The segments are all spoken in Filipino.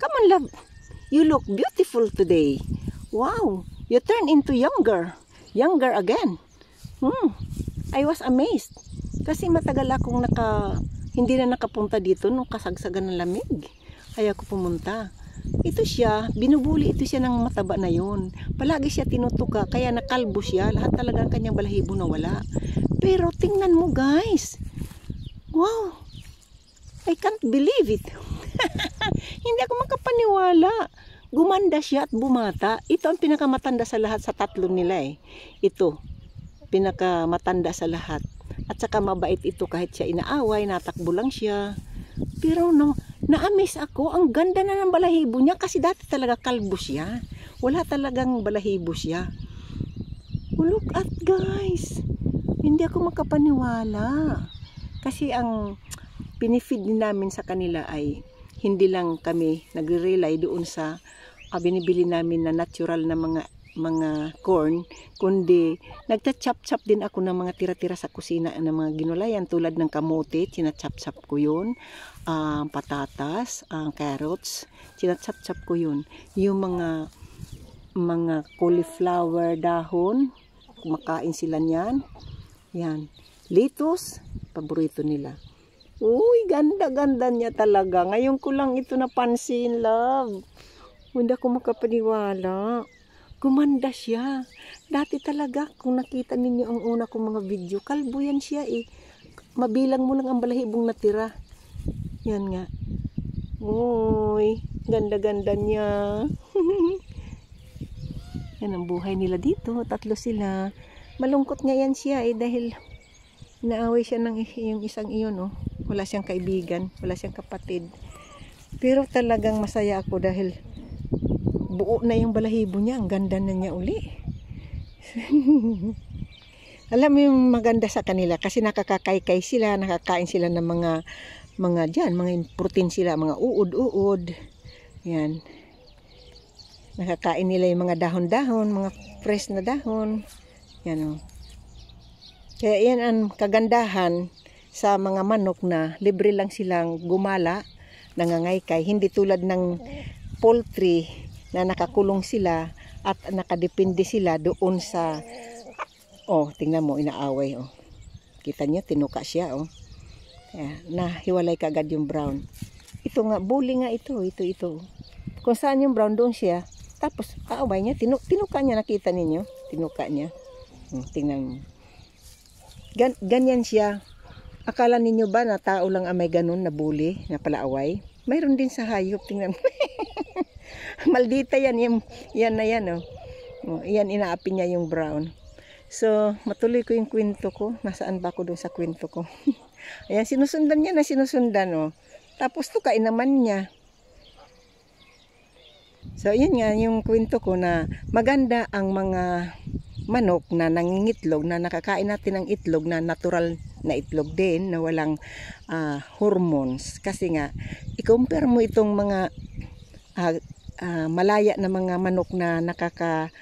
Come on, love. You look beautiful today. Wow, you turn into younger. Younger again. Hmm, I was amazed. Kasi matagal akong naka, hindi na nakapunta dito nung kasagsagan ng lamig. Kaya ako pumunta. Ito siya, binubuli ito siya ng mataba na yon. Palagi siya tinutuka, kaya nakalbo siya. Lahat talaga ang kanyang balahibo nawala. Pero tingnan mo guys. Wow, I can't believe it. Hindi ako makapaniwala. Gumanda siya at bumata. Ito ang pinakamatanda sa lahat sa tatlo nila eh. Ito, pinakamatanda sa lahat. At saka mabait ito kahit siya inaaway, natakbo lang siya. Pero no, naamis ako. Ang ganda na ng balahibo niya kasi dati talaga kalbo siya. Wala talagang balahibo siya. Oh, look at guys. Hindi ako makapaniwala. Kasi ang pinifeed namin sa kanila ay hindi lang kami nagre-rely doon sa uh, binibili namin na natural na mga mga corn, kundi nagta-chop-chop din ako ng mga tira-tira sa kusina ng mga ginulayan tulad ng kamote, chinachop-chop ko yun, uh, patatas, uh, carrots, tina chinachop-chop ko yun. Yung mga mga cauliflower dahon, kumakain sila niyan. Yan. Litos, paborito nila. Uy, ganda-ganda niya talaga. Ngayon ko lang ito napansin, love. Hindi ako makapaniwala. Gumanda siya. Dati talaga, kung nakita ninyo ang una kong mga video, kalbo yan siya eh. Mabilang mo lang ang balahibong natira. Yan nga. Uy, ganda-ganda niya. yan ang buhay nila dito. Tatlo sila. Malungkot nga yan siya eh dahil naaway siya ng yung isang iyon oh wala siyang kaibigan, wala siyang kapatid. Pero talagang masaya ako dahil buo na yung balahibo niya, ang ganda na niya uli. Alam mo yung maganda sa kanila kasi nakakakaykay sila, nakakain sila ng mga mga diyan, mga protein sila, mga uod-uod. Yan. Nakakain nila yung mga dahon-dahon, mga fresh na dahon. Yan o. Oh. Kaya yan ang kagandahan sa mga manok na libre lang silang gumala, nangangaykay. Hindi tulad ng poultry na nakakulong sila at nakadepende sila doon sa oh, tingnan mo, inaaway oh. Kita niyo tinuka siya oh. Yeah, hiwalay kagad yung brown. Ito nga, bully nga ito, ito, ito. Kung saan yung brown, doon siya. Tapos, aaway niya, tinu tinuka niya, nakita ninyo? Tinuka niya. Hmm, tingnan mo. Gan ganyan siya Akala ninyo ba na tao lang ang may ganun na bully, na palaaway? Mayroon din sa hayop, tingnan mo. Maldita yan, yan, yan na yan. Oh. Oh, yan, inaapi niya yung brown. So, matuloy ko yung kwento ko. Nasaan ba ako dun sa kwento ko? Ayan, sinusundan niya na sinusundan, oh. Tapos to, kain naman niya. So, yun nga yung kwento ko na maganda ang mga manok na nangingitlog, na nakakain natin ng itlog na natural na itlog din na walang uh, hormones kasi nga i-compare mo itong mga uh, uh, malaya na mga manok na nakaka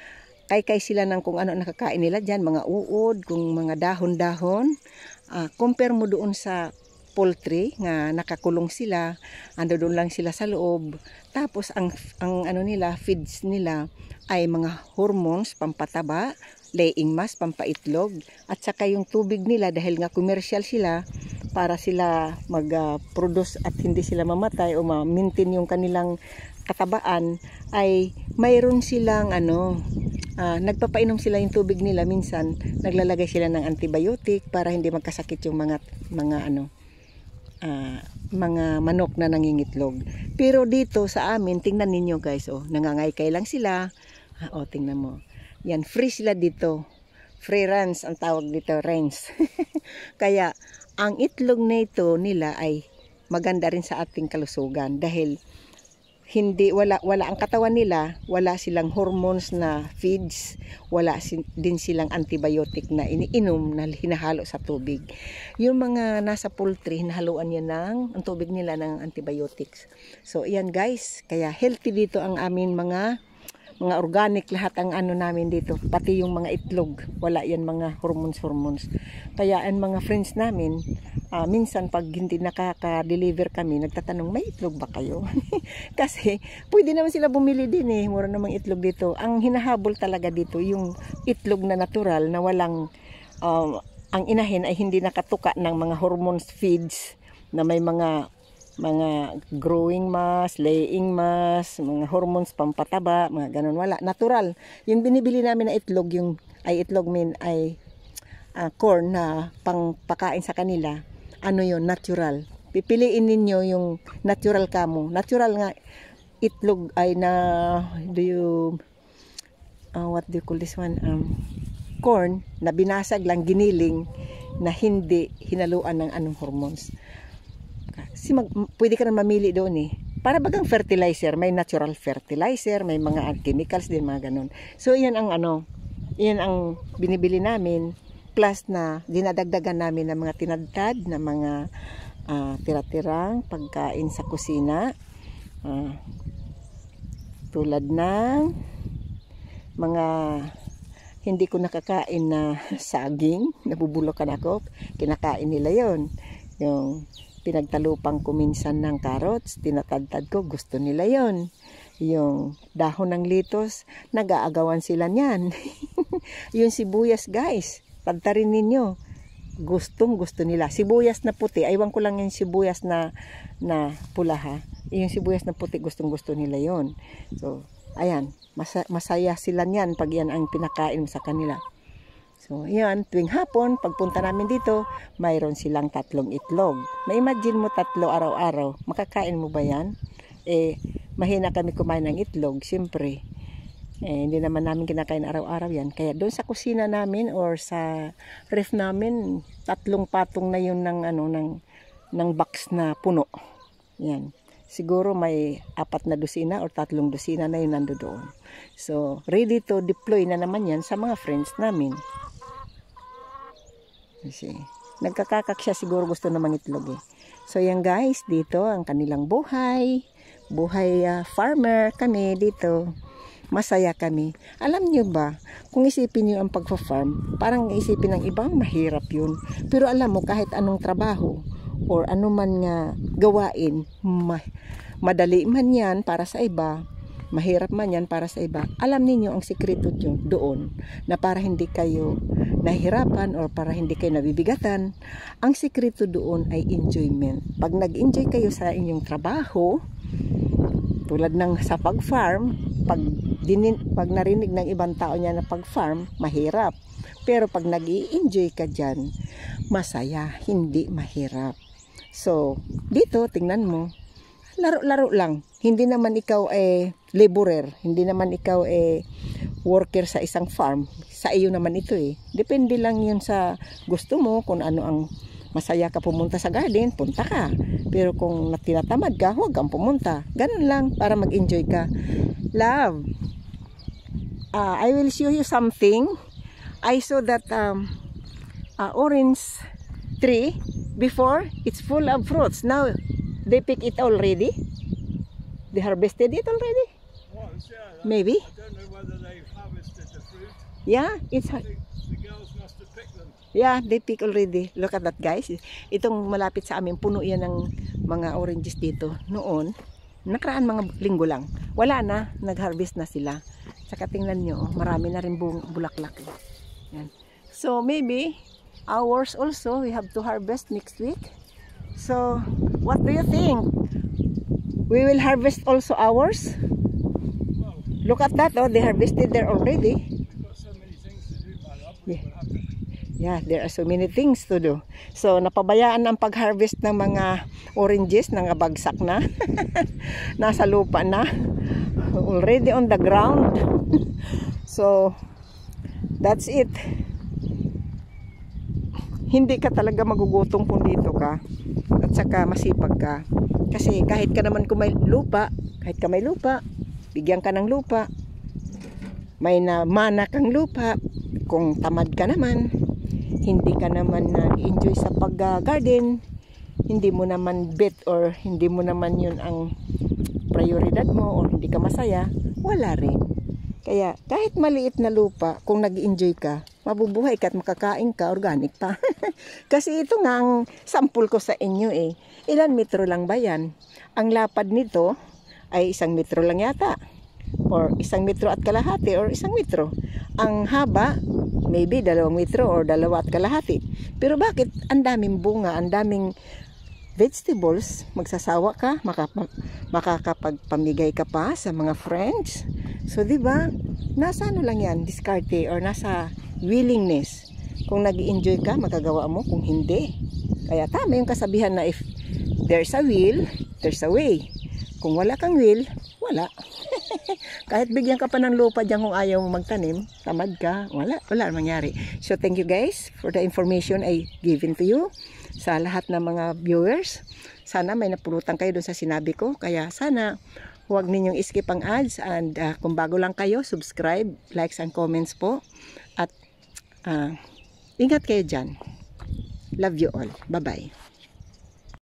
kaykay sila ng kung ano nakakain nila diyan mga uod, kung mga dahon-dahon. Uh, compare mo doon sa poultry nga nakakulong sila, ando doon lang sila sa loob. Tapos ang ang ano nila, feeds nila ay mga hormones pampataba, laying mass pampaitlog at saka yung tubig nila dahil nga commercial sila para sila mag-produce at hindi sila mamatay o ma-maintain yung kanilang katabaan ay mayroon silang ano uh, nagpapainom sila yung tubig nila minsan naglalagay sila ng antibiotic para hindi magkasakit yung mga mga ano uh, mga manok na nangingitlog. Pero dito sa amin, tingnan ninyo guys, oh, nangangaykay lang sila. Ah, oh, tingnan mo. Yan, free sila dito. Free runs ang tawag dito, range. Kaya, ang itlog na ito nila ay maganda rin sa ating kalusugan dahil hindi wala wala ang katawan nila, wala silang hormones na feeds, wala din silang antibiotic na iniinom na hinahalo sa tubig. Yung mga nasa poultry, hinahaluan niya ng ang tubig nila ng antibiotics. So, ayan guys, kaya healthy dito ang amin mga mga organic lahat ang ano namin dito pati yung mga itlog wala yan mga hormones hormones kaya ang mga friends namin uh, minsan pag hindi nakaka-deliver kami nagtatanong may itlog ba kayo kasi pwede naman sila bumili din eh mura namang itlog dito ang hinahabol talaga dito yung itlog na natural na walang uh, ang inahin ay hindi nakatuka ng mga hormones feeds na may mga mga growing mass, laying mass, mga hormones pampataba, mga ganun wala. Natural. Yung binibili namin na itlog, yung ay itlog min ay uh, corn na pangpakain sa kanila, ano yon natural. Pipiliin ninyo yung natural kamo. Natural nga itlog ay na do you uh, what do you call this one? Um, corn na binasag lang giniling na hindi hinaluan ng anong hormones. Kasi mag, pwede ka na mamili doon eh. Para bagang fertilizer, may natural fertilizer, may mga chemicals din, mga ganun. So, yan ang ano, yan ang binibili namin. Plus na dinadagdagan namin ng mga tinadtad, na mga uh, ah, tira pagkain sa kusina. Uh, tulad ng mga hindi ko nakakain na saging, nabubulakan ako, kinakain nila yon Yung pinagtalupang ko minsan ng carrots, tinatadtad ko, gusto nila yon Yung dahon ng litos, nag-aagawan sila niyan. yung sibuyas guys, tadtarin ninyo. Gustong gusto nila. Sibuyas na puti, aywan ko lang yung sibuyas na, na pula ha. Yung sibuyas na puti, gustong gusto nila yon So, ayan, masaya sila niyan pag yan ang pinakain sa kanila. So, yan, tuwing hapon, pagpunta namin dito, mayroon silang tatlong itlog. Ma-imagine mo tatlo araw-araw, makakain mo ba yan? Eh, mahina kami kumain ng itlog, siyempre. Eh, hindi naman namin kinakain araw-araw yan. Kaya doon sa kusina namin or sa ref namin, tatlong patong na yun ng, ano, ng, ng box na puno. Yan. Siguro may apat na dosina or tatlong dosina na yun nandoon. So, ready to deploy na naman yan sa mga friends namin. Kasi, nagkakakak siya siguro gusto naman itlog eh. So yan guys, dito ang kanilang buhay. Buhay uh, farmer kami dito. Masaya kami. Alam nyo ba, kung isipin nyo ang pagpa-farm, parang isipin ng ibang mahirap yun. Pero alam mo, kahit anong trabaho or anuman nga gawain, ma madali man yan para sa iba, mahirap man yan para sa iba, alam ninyo ang sikreto nyo doon na para hindi kayo nahirapan or para hindi kayo nabibigatan, ang sikreto doon ay enjoyment. Pag nag-enjoy kayo sa inyong trabaho, tulad ng sa pag-farm, pag, dinin, pag narinig ng ibang tao niya na pag-farm, mahirap. Pero pag nag enjoy ka dyan, masaya, hindi mahirap. So, dito, tingnan mo, laro-laro lang. Hindi naman ikaw eh laborer, hindi naman ikaw eh worker sa isang farm. Sa iyo naman ito eh. Depende lang 'yun sa gusto mo kung ano ang masaya ka pumunta sa garden, punta ka. Pero kung natinatamad ka, huwag kang pumunta. Ganun lang para mag-enjoy ka. Love, uh, I will show you something. I saw that um, uh, orange tree before it's full of fruits. Now They pick it already? They harvested it already? Once, yeah. That, Maybe. I don't know whether they harvested the fruit. Yeah, it's... I think the girls must have picked them. Yeah, they pick already. Look at that guys. Itong malapit sa amin, puno yan ng mga oranges dito. Noon, nakaraan mga linggo lang. Wala na, nag-harvest na sila. Saka tingnan nyo, oh, marami na rin bulaklak. Eh. Yan. So maybe, ours also, we have to harvest next week. So, what do you think? We will harvest also ours? Look at that, oh, they harvested there already. So do, yeah. there are so many things to do. So, napabayaan ang pag-harvest ng mga oranges na bagsak na. Nasa lupa na. Already on the ground. so, that's it hindi ka talaga magugutong kung dito ka at saka masipag ka kasi kahit ka naman kung may lupa kahit ka may lupa bigyan ka ng lupa may na mana kang lupa kung tamad ka naman hindi ka naman nag-enjoy sa pag-garden hindi mo naman bit or hindi mo naman yun ang prioridad mo or hindi ka masaya wala rin kaya kahit maliit na lupa kung nag-enjoy ka mabubuhay ka at makakain ka, organic pa. Kasi ito nga ang sample ko sa inyo eh. Ilan metro lang ba yan? Ang lapad nito ay isang metro lang yata. Or isang metro at kalahati or isang metro. Ang haba, maybe dalawang metro or dalawa at kalahati. Pero bakit ang daming bunga, ang daming vegetables, magsasawa ka, makap- makakapagpamigay ka pa sa mga friends. So, di ba? Nasa ano lang yan, discarte or nasa willingness. Kung nag enjoy ka, magagawa mo. Kung hindi, kaya tama yung kasabihan na if there's a will, there's a way. Kung wala kang will, wala. Kahit bigyan ka pa ng lupa dyan kung ayaw mo magtanim, tamad ka, wala, wala mangyari. So thank you guys for the information I given to you sa lahat ng mga viewers. Sana may napulutan kayo dun sa sinabi ko. Kaya sana huwag ninyong skip ang ads and uh, kung bago lang kayo, subscribe, likes and comments po. Uh, ingat kayo dyan. Love you all. Bye-bye.